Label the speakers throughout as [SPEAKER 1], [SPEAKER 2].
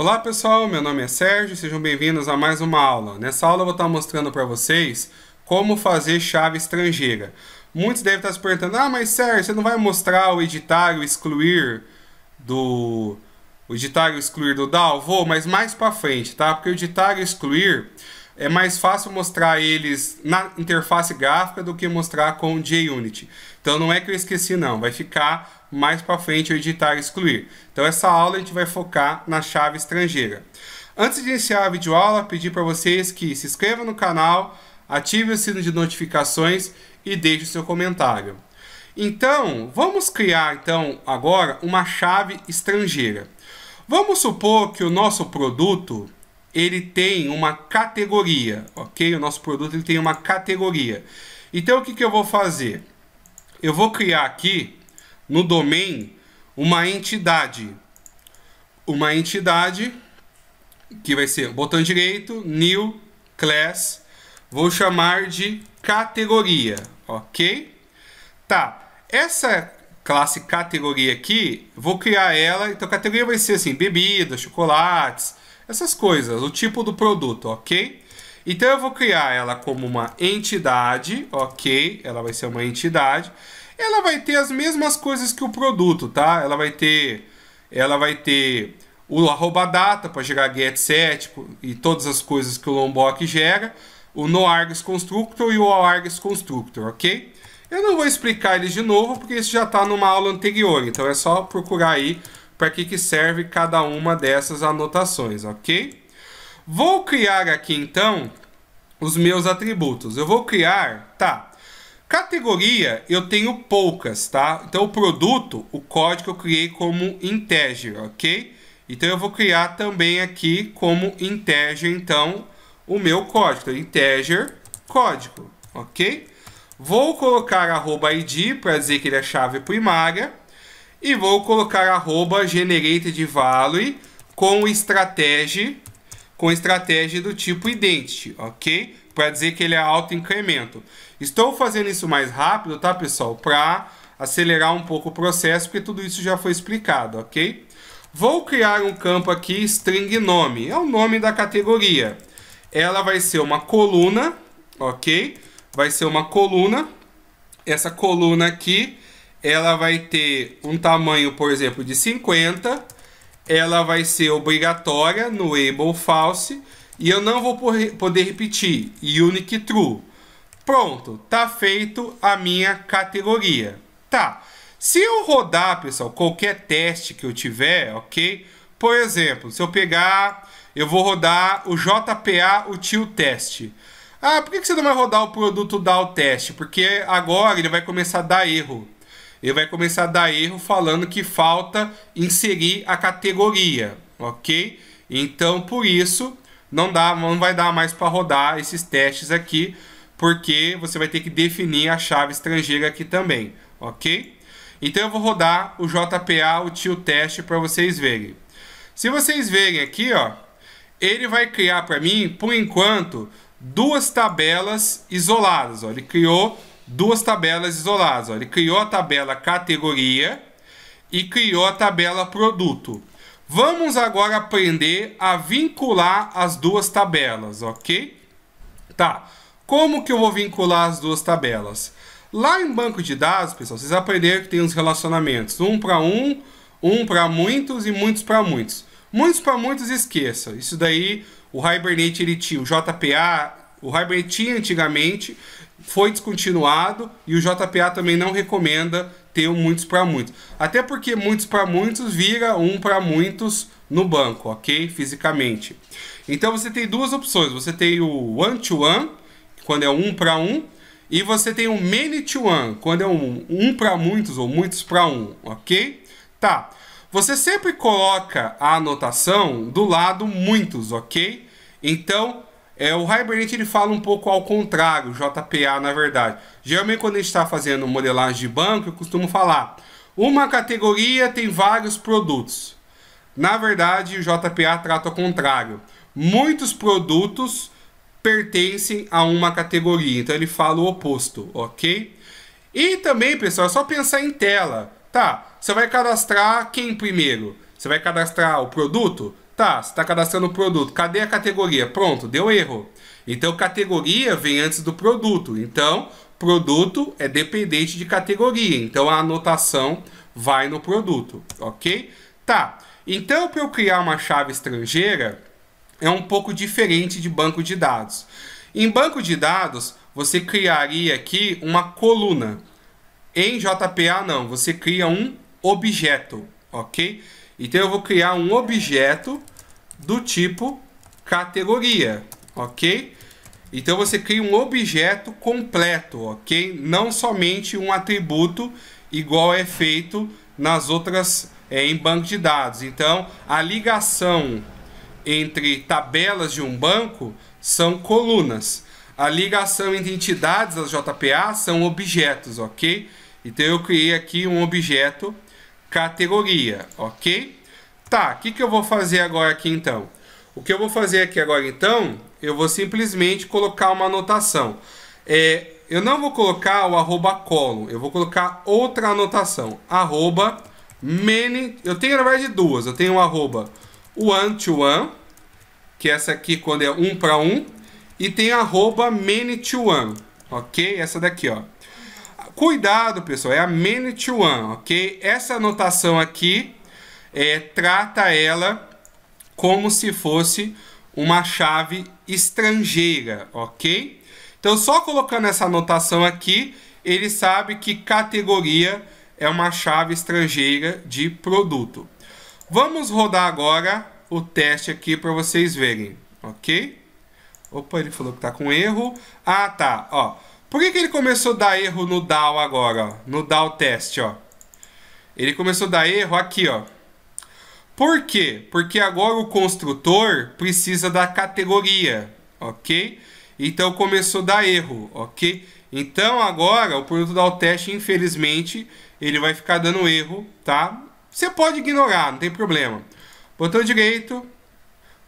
[SPEAKER 1] Olá pessoal, meu nome é Sérgio, sejam bem-vindos a mais uma aula. Nessa aula eu vou estar mostrando para vocês como fazer chave estrangeira. Muitos devem estar se perguntando, ah, mas Sérgio, você não vai mostrar o editar, o excluir do... o editar, o excluir do DAO? Vou, mas mais para frente, tá? Porque o editar, o excluir é mais fácil mostrar eles na interface gráfica do que mostrar com JUnit. Então não é que eu esqueci não, vai ficar mais para frente eu editar e excluir. Então essa aula a gente vai focar na chave estrangeira. Antes de iniciar a videoaula, pedi para vocês que se inscrevam no canal, ative o sino de notificações e deixe o seu comentário. Então, vamos criar então agora uma chave estrangeira. Vamos supor que o nosso produto ele tem uma categoria, ok? O nosso produto ele tem uma categoria. Então o que, que eu vou fazer? Eu vou criar aqui no domain uma entidade, uma entidade que vai ser botão direito, new class, vou chamar de categoria, ok? Tá. Essa classe categoria aqui, vou criar ela. Então, categoria vai ser assim: bebidas, chocolates, essas coisas, o tipo do produto, ok? Então eu vou criar ela como uma entidade, ok? Ela vai ser uma entidade. Ela vai ter as mesmas coisas que o produto, tá? Ela vai ter, ela vai ter o arroba data para gerar get set e todas as coisas que o Lombok gera, o no args constructor e o args constructor, ok? Eu não vou explicar eles de novo porque isso já está numa aula anterior, então é só procurar aí para que, que serve cada uma dessas anotações, ok? Vou criar aqui então os meus atributos. Eu vou criar, tá? Categoria eu tenho poucas, tá? Então o produto, o código eu criei como integer, ok? Então eu vou criar também aqui como integer, então, o meu código. Integer código, ok? Vou colocar arroba id para dizer que ele é chave primária e vou colocar arroba value com estratégia com estratégia do tipo identity, ok? Para dizer que ele é auto incremento. Estou fazendo isso mais rápido, tá, pessoal? Para acelerar um pouco o processo, porque tudo isso já foi explicado, ok? Vou criar um campo aqui string nome, é o nome da categoria. Ela vai ser uma coluna, ok? Vai ser uma coluna. Essa coluna aqui ela vai ter um tamanho, por exemplo, de 50. Ela vai ser obrigatória no able false e eu não vou poder repetir unique true. Pronto, tá feito a minha categoria. Tá. Se eu rodar, pessoal, qualquer teste que eu tiver, ok? Por exemplo, se eu pegar, eu vou rodar o JPA util test. Ah, por que você não vai rodar o produto dar o teste? Porque agora ele vai começar a dar erro ele vai começar a dar erro falando que falta inserir a categoria, ok? Então, por isso, não, dá, não vai dar mais para rodar esses testes aqui, porque você vai ter que definir a chave estrangeira aqui também, ok? Então, eu vou rodar o JPA, o tio teste, para vocês verem. Se vocês verem aqui, ó, ele vai criar para mim, por enquanto, duas tabelas isoladas. Ó. Ele criou duas tabelas isoladas. Ó. Ele criou a tabela categoria e criou a tabela produto. Vamos agora aprender a vincular as duas tabelas, ok? Tá. Como que eu vou vincular as duas tabelas? Lá em banco de dados, pessoal, vocês aprenderam que tem uns relacionamentos. Um para um, um para muitos e muitos para muitos. Muitos para muitos, esqueça. Isso daí, o Hibernate, ele tinha o JPA, o Hibernate tinha antigamente, foi descontinuado e o JPA também não recomenda ter um muitos para muitos. Até porque muitos para muitos vira um para muitos no banco, ok? Fisicamente. Então você tem duas opções. Você tem o one to one, quando é um para um, e você tem o many to one, quando é um, um para muitos ou muitos para um, ok? Tá. Você sempre coloca a anotação do lado muitos, ok? Então, é, o Hibernate ele fala um pouco ao contrário, JPA na verdade. Geralmente quando a gente está fazendo modelagem de banco, eu costumo falar, uma categoria tem vários produtos. Na verdade, o JPA trata ao contrário. Muitos produtos pertencem a uma categoria, então ele fala o oposto, ok? E também, pessoal, é só pensar em tela. Tá, você vai cadastrar quem primeiro? Você vai cadastrar o produto? Tá, você está cadastrando o produto. Cadê a categoria? Pronto, deu erro. Então, categoria vem antes do produto. Então, produto é dependente de categoria. Então, a anotação vai no produto, ok? Tá, então para eu criar uma chave estrangeira, é um pouco diferente de banco de dados. Em banco de dados, você criaria aqui uma coluna. Em JPA, não. Você cria um objeto, ok? Então, eu vou criar um objeto do tipo categoria, ok? Então você cria um objeto completo, ok? Não somente um atributo igual é feito nas outras é, em banco de dados. Então a ligação entre tabelas de um banco são colunas. A ligação entre entidades das JPA são objetos, ok? Então eu criei aqui um objeto categoria, ok? Tá, o que, que eu vou fazer agora aqui então? O que eu vou fazer aqui agora então, eu vou simplesmente colocar uma anotação. É, eu não vou colocar o arroba colo eu vou colocar outra anotação. Arroba many, eu tenho na verdade duas, eu tenho o arroba one to one, que é essa aqui quando é um para um, e tem arroba many to one, ok? Essa daqui, ó. Cuidado, pessoal, é a many to one, ok? Essa anotação aqui é, trata ela como se fosse uma chave estrangeira, ok? Então, só colocando essa anotação aqui, ele sabe que categoria é uma chave estrangeira de produto. Vamos rodar agora o teste aqui para vocês verem, ok? Opa, ele falou que tá com erro. Ah, tá, ó. Por que, que ele começou a dar erro no DAO agora, ó? No DAO teste, ó. Ele começou a dar erro aqui, ó. Por quê? Porque agora o construtor precisa da categoria, ok? Então começou a dar erro, ok? Então agora o produto da teste, infelizmente, ele vai ficar dando erro, tá? Você pode ignorar, não tem problema. Botão direito,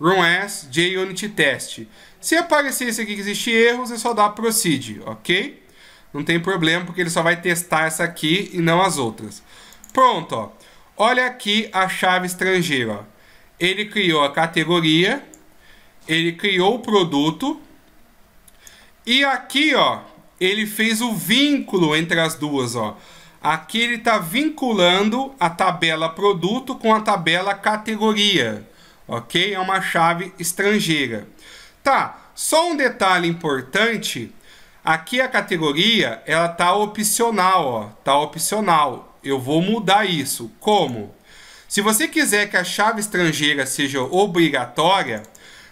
[SPEAKER 1] run as JUnit test. Se aparecer isso aqui que existe erros, você só dá proceed, ok? Não tem problema, porque ele só vai testar essa aqui e não as outras. Pronto, ó. Olha aqui a chave estrangeira. Ele criou a categoria, ele criou o produto e aqui, ó, ele fez o vínculo entre as duas, ó. Aqui ele está vinculando a tabela produto com a tabela categoria, ok? É uma chave estrangeira. Tá, só um detalhe importante. Aqui a categoria, ela tá opcional, ó, tá opcional eu vou mudar isso. Como? Se você quiser que a chave estrangeira seja obrigatória,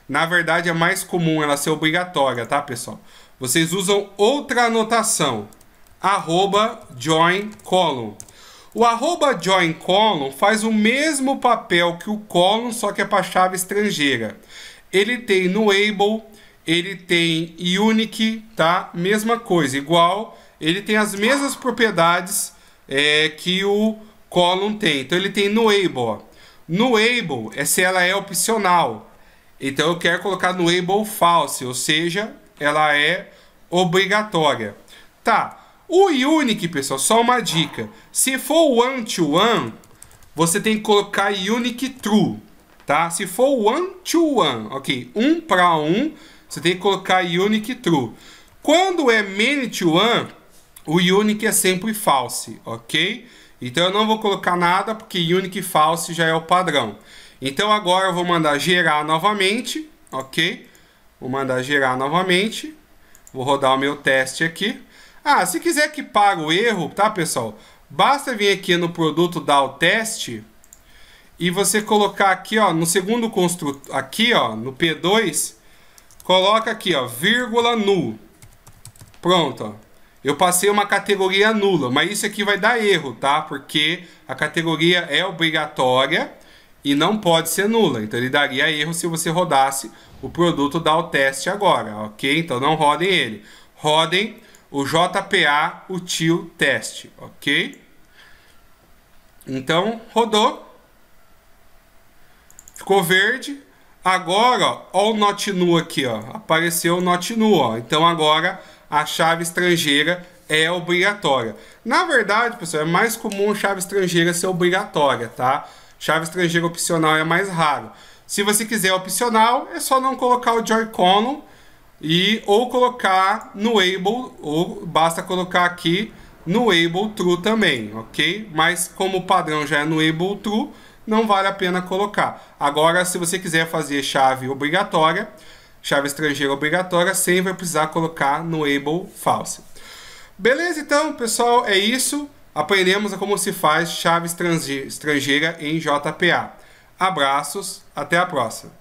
[SPEAKER 1] na verdade é mais comum ela ser obrigatória, tá, pessoal? Vocês usam outra anotação, arroba join column. O arroba join column faz o mesmo papel que o column, só que é para chave estrangeira. Ele tem no able, ele tem unique, tá? Mesma coisa, igual. Ele tem as mesmas propriedades é, que o Column tem. Então ele tem no Able. No Able é se ela é opcional. Então eu quero colocar no Able false, ou seja, ela é obrigatória. Tá. O Unique, pessoal, só uma dica. Se for one to one, você tem que colocar Unique true, tá? Se for one to one, ok, um para um, você tem que colocar Unique true. Quando é many to one, o unique é sempre false, ok? Então eu não vou colocar nada porque unique false já é o padrão. Então agora eu vou mandar gerar novamente, ok? Vou mandar gerar novamente. Vou rodar o meu teste aqui. Ah, se quiser que pague o erro, tá pessoal? Basta vir aqui no produto dar o teste e você colocar aqui, ó, no segundo construto, aqui, ó, no P2, coloca aqui, ó, vírgula nu. Pronto, ó. Eu passei uma categoria nula, mas isso aqui vai dar erro, tá? Porque a categoria é obrigatória e não pode ser nula. Então ele daria erro se você rodasse o produto da o teste agora, ok? Então não rodem ele. Rodem o JPA util teste, ok? Então rodou. Ficou verde. Agora, ó, ó o not nu aqui, ó. Apareceu o not nu, ó. Então agora a chave estrangeira é obrigatória. Na verdade, pessoal, é mais comum chave estrangeira ser obrigatória, tá? Chave estrangeira opcional é mais raro. Se você quiser opcional, é só não colocar o Joy-Con e ou colocar no Able, ou basta colocar aqui no Able True também, ok? Mas como o padrão já é no Able True, não vale a pena colocar. Agora, se você quiser fazer chave obrigatória, chave estrangeira obrigatória, sem vai precisar colocar no able false. Beleza, então, pessoal, é isso. Aprendemos é como se faz chave estrangeira em JPA. Abraços, até a próxima.